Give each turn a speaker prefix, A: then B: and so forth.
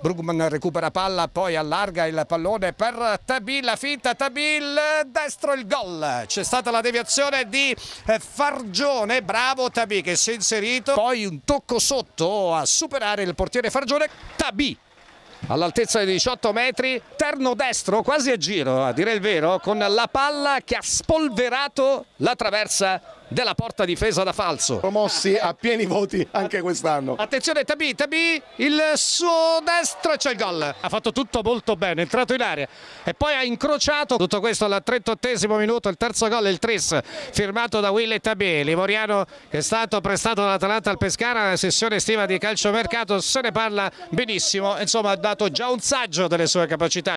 A: Brugman recupera palla,
B: poi allarga il pallone per Tabil, finta Tabil, destro il gol. C'è stata la deviazione di eh, Fargione, bravo Tabi che si è inserito, poi un tocco sotto a superare il portiere Fargione, Tabi all'altezza dei 18 metri, terno destro, quasi a giro a dire il vero, con la palla che ha spolverato la traversa della porta difesa da falso. Promossi a pieni voti anche quest'anno. Attenzione Tabi, Tabi, il suo destro e c'è il gol. Ha fatto tutto molto bene, è entrato in area e poi ha incrociato tutto questo al 38 minuto, il terzo gol, il tris firmato da Willy Tabi, Livoriano che è stato prestato dall'Atalanta al Pescara nella sessione estiva di calciomercato, se ne parla benissimo, insomma ha dato già un saggio delle sue capacità.